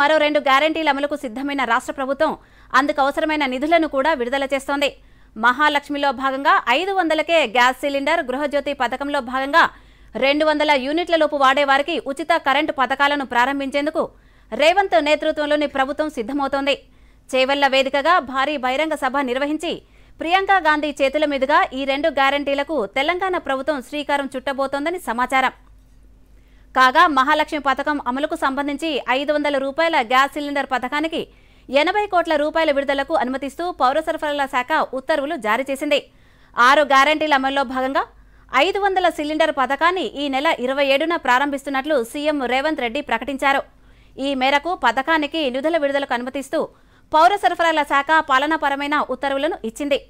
మరో రెండు గ్యారంటీల అమలుకు సిద్ధమైన రాష్ట్ర ప్రభుత్వం అందుకు అవసరమైన నిధులను కూడా విడుదల చేస్తోంది మహాలక్ష్మిలో భాగంగా ఐదు వందలకే గ్యాస్ సిలిండర్ గృహజ్యోతి పథకంలో భాగంగా రెండు వందల యూనిట్లలోపు వాడేవారికి ఉచిత కరెంటు పథకాలను ప్రారంభించేందుకు రేవంత్ నేతృత్వంలోని ప్రభుత్వం సిద్ధమవుతోంది చేవెళ్ల వేదికగా భారీ బహిరంగ సభ నిర్వహించి ప్రియాంక గాంధీ చేతుల మీదుగా ఈ రెండు గ్యారంటీలకు తెలంగాణ ప్రభుత్వం శ్రీకారం చుట్టబోతోందని సమాచారం కాగా మహాలక్ష్మి పథకం అమలుకు సంబంధించి ఐదు వందల రూపాయల గ్యాస్ సిలిండర్ పథకానికి ఎనభై కోట్ల రూపాయల విడుదలకు అనుమతిస్తూ పౌర సరఫరాల శాఖ ఉత్తర్వులు జారీ చేసింది ఆరు గ్యారంటీల అమల్లో భాగంగా ఐదు వందల సిలిండర్ పథకాన్ని ఈ నెల ఇరవై ఏడున ప్రారంభిస్తున్నట్లు సీఎం రేవంత్ రెడ్డి ప్రకటించారు ఈ మేరకు పథకానికి నిధుల విడుదలకు అనుమతిస్తూ పౌర సరఫరాల శాఖ పాలనాపరమైన ఉత్తర్వులను ఇచ్చింది